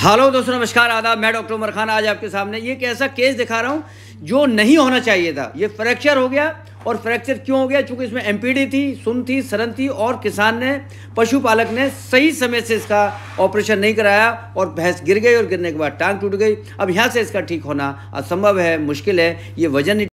hello दोस्तों नमस्कार आदाब मैं डॉक्टर उमर खान आज आपके सामने ये एक ऐसा केस दिखा रहा हूँ जो नहीं होना चाहिए था ये फ्रैक्चर हो गया और फ्रैक्चर क्यों हो गया चूंकि इसमें एमपीडी थी सुन थी सरन थी और किसान ने पशुपालक ने सही समय से इसका ऑपरेशन नहीं कराया और भैंस गिर गई और गिरने के बाद टांग टूट गई अब यहाँ से इसका ठीक होना असंभव है मुश्किल है ये वजन